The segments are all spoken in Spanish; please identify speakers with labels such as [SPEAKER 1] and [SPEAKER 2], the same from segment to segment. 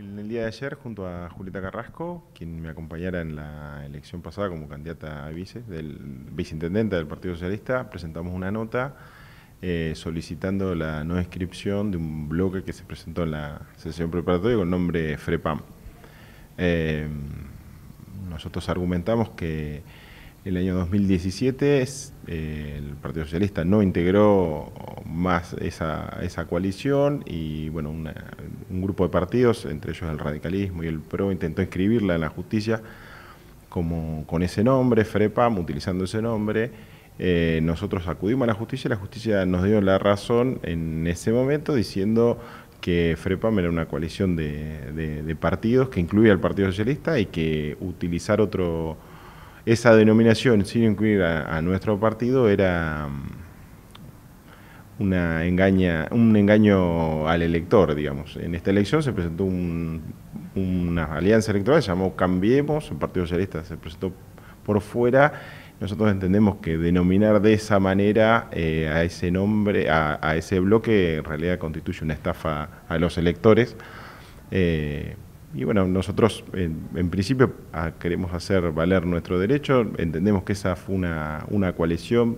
[SPEAKER 1] el día de ayer junto a Julieta Carrasco, quien me acompañara en la elección pasada como candidata a vice, del viceintendente del Partido Socialista, presentamos una nota eh, solicitando la no inscripción de un bloque que se presentó en la sesión preparatoria con nombre FREPAM. Eh, nosotros argumentamos que el año 2017 eh, el Partido Socialista no integró más esa, esa coalición y bueno, una un grupo de partidos, entre ellos el radicalismo y el PRO, intentó inscribirla en la justicia como con ese nombre, FREPAM, utilizando ese nombre. Eh, nosotros acudimos a la justicia y la justicia nos dio la razón en ese momento diciendo que FREPAM era una coalición de, partidos que incluía al Partido Socialista y que utilizar otro esa denominación sin incluir a nuestro partido era una engaña, un engaño al elector, digamos. En esta elección se presentó una alianza electoral, se llamó Cambiemos, el Partido Socialista se presentó por fuera. Nosotros entendemos que denominar de esa manera eh, a ese nombre, a, ese bloque, en realidad constituye una estafa a los electores. Eh, y bueno, nosotros en, principio ah, queremos hacer valer nuestro derecho, entendemos que esa fue una, una coalición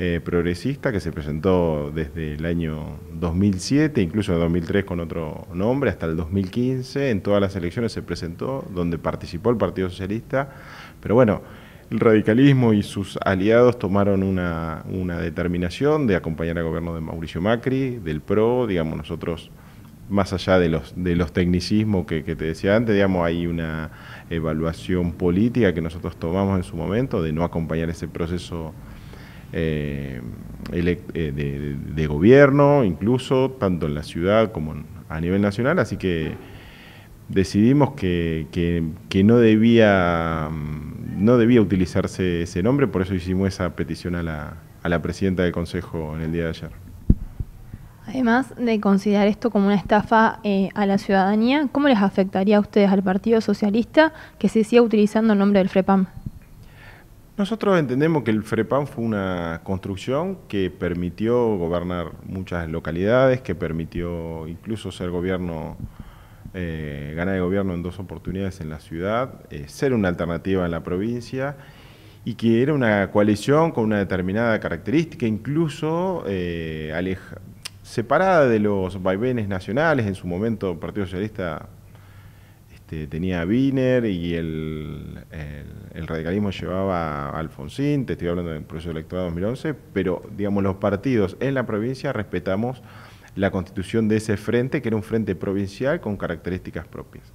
[SPEAKER 1] eh, progresista que se presentó desde el año 2007, incluso en 2003 con otro nombre, hasta el 2015. En todas las elecciones se presentó, donde participó el Partido Socialista. Pero bueno, el radicalismo y sus aliados tomaron una, determinación de acompañar al gobierno de Mauricio Macri, del PRO, digamos nosotros más allá de los, de los tecnicismos que, que, te decía antes, digamos, hay una evaluación política que nosotros tomamos en su momento de no acompañar ese proceso eh, eh, de, gobierno, incluso tanto en la ciudad como a nivel nacional, así que decidimos que, no, debía, mm, no debía utilizarse ese nombre, por eso hicimos esa petición a la, a la presidenta del Consejo en el día de ayer. Además de considerar esto como una estafa eh, a la ciudadanía, ¿cómo les afectaría a ustedes al Partido Socialista que se siga utilizando el nombre del FREPAM? Nosotros entendemos que el FREPAN fue una construcción que permitió gobernar muchas localidades, que permitió incluso ser gobierno, eh, ganar el gobierno en dos oportunidades en la ciudad, eh, ser una alternativa en la provincia y que era una coalición con una determinada característica, incluso eh, aleja, separada de los vaivenes nacionales, en su momento el Partido Socialista este, tenía a y el, el, radicalismo llevaba a Alfonsín, te estoy hablando del proceso electoral 2011, pero digamos los partidos en la provincia respetamos la constitución de ese frente, que era un frente provincial con características propias.